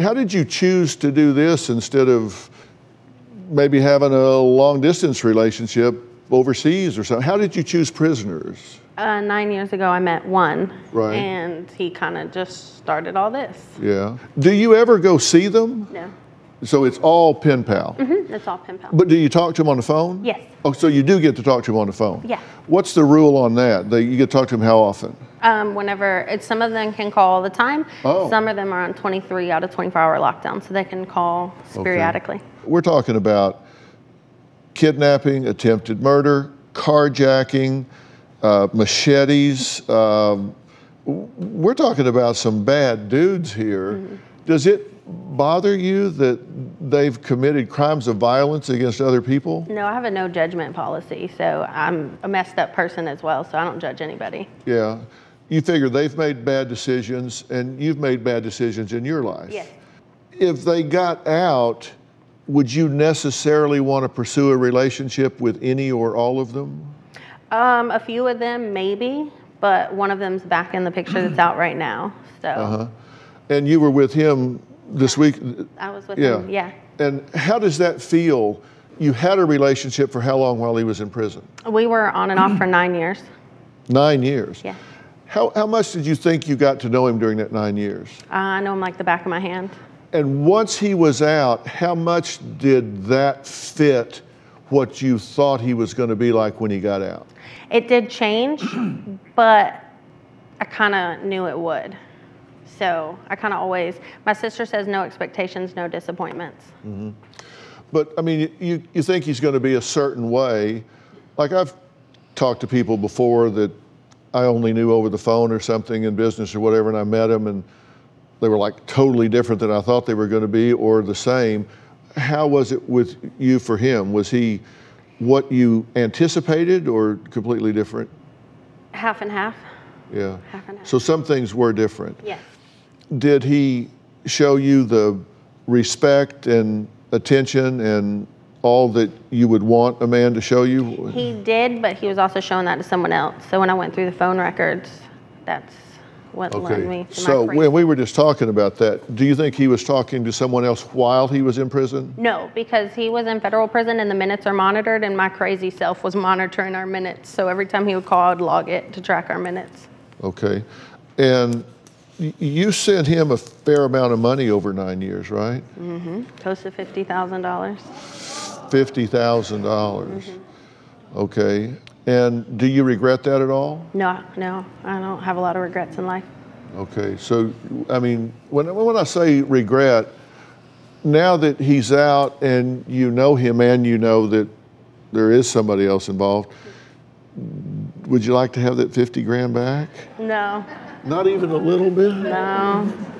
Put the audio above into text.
how did you choose to do this instead of maybe having a long distance relationship overseas or something? How did you choose prisoners? Uh, nine years ago, I met one. Right. And he kind of just started all this. Yeah. Do you ever go see them? No. So it's all pen pal? Mm-hmm. It's all pen pal. But do you talk to them on the phone? Yes. Oh, so you do get to talk to them on the phone? Yeah. What's the rule on that? That you get to talk to them how often? Um, whenever it's, some of them can call all the time. Oh. Some of them are on 23 out of 24 hour lockdown, so they can call periodically. Okay. We're talking about kidnapping, attempted murder, carjacking, uh, machetes. Um, we're talking about some bad dudes here. Mm -hmm. Does it bother you that they've committed crimes of violence against other people? No, I have a no judgment policy, so I'm a messed up person as well, so I don't judge anybody. Yeah you figure they've made bad decisions and you've made bad decisions in your life. Yes. If they got out, would you necessarily want to pursue a relationship with any or all of them? Um, a few of them, maybe, but one of them's back in the picture that's out right now. So. Uh-huh. And you were with him this week. I was with yeah. him. Yeah. And how does that feel? You had a relationship for how long while he was in prison? We were on and off for nine years. Nine years. Yeah. How, how much did you think you got to know him during that nine years? Uh, I know him like the back of my hand. And once he was out, how much did that fit what you thought he was going to be like when he got out? It did change, but I kind of knew it would. So I kind of always, my sister says no expectations, no disappointments. Mm -hmm. But I mean, you, you think he's going to be a certain way. Like I've talked to people before that I only knew over the phone or something in business or whatever, and I met them and they were like totally different than I thought they were going to be or the same. How was it with you for him? Was he what you anticipated or completely different? Half and half. Yeah. Half and half. So some things were different. Yes. Did he show you the respect and attention and all that you would want a man to show you? He did, but he was also showing that to someone else. So when I went through the phone records, that's what okay. led me to So when we were just talking about that, do you think he was talking to someone else while he was in prison? No, because he was in federal prison and the minutes are monitored and my crazy self was monitoring our minutes. So every time he would call, I'd log it to track our minutes. Okay. And you sent him a fair amount of money over nine years, right? Mm-hmm. Close to $50,000 fifty thousand dollars. Mm-hmm. Okay. And do you regret that at all? No, no, I don't have a lot of regrets in life. Okay, so I mean, when when I say regret, now that he's out and you know him and you know that there is somebody else involved, would you like to have that fifty grand back? No. Not even a little bit. No.